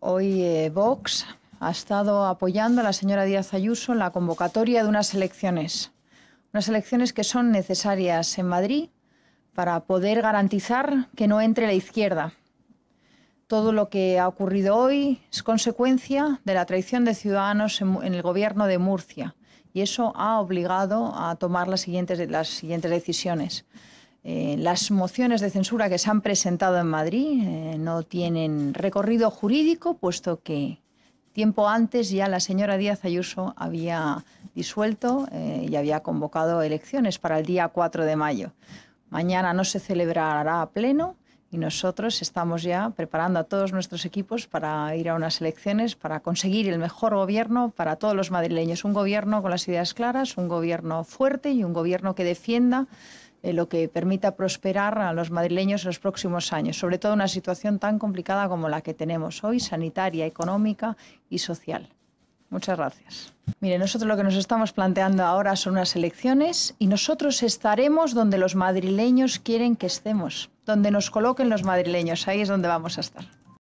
Hoy eh, Vox ha estado apoyando a la señora Díaz Ayuso en la convocatoria de unas elecciones, unas elecciones que son necesarias en Madrid para poder garantizar que no entre la izquierda. Todo lo que ha ocurrido hoy es consecuencia de la traición de Ciudadanos en, en el gobierno de Murcia y eso ha obligado a tomar las siguientes, las siguientes decisiones. Eh, las mociones de censura que se han presentado en Madrid eh, no tienen recorrido jurídico, puesto que tiempo antes ya la señora Díaz Ayuso había disuelto eh, y había convocado elecciones para el día 4 de mayo. Mañana no se celebrará a pleno y nosotros estamos ya preparando a todos nuestros equipos para ir a unas elecciones, para conseguir el mejor gobierno para todos los madrileños. Un gobierno con las ideas claras, un gobierno fuerte y un gobierno que defienda eh, lo que permita prosperar a los madrileños en los próximos años, sobre todo en una situación tan complicada como la que tenemos hoy, sanitaria, económica y social. Muchas gracias. Mire, nosotros lo que nos estamos planteando ahora son unas elecciones y nosotros estaremos donde los madrileños quieren que estemos, donde nos coloquen los madrileños, ahí es donde vamos a estar.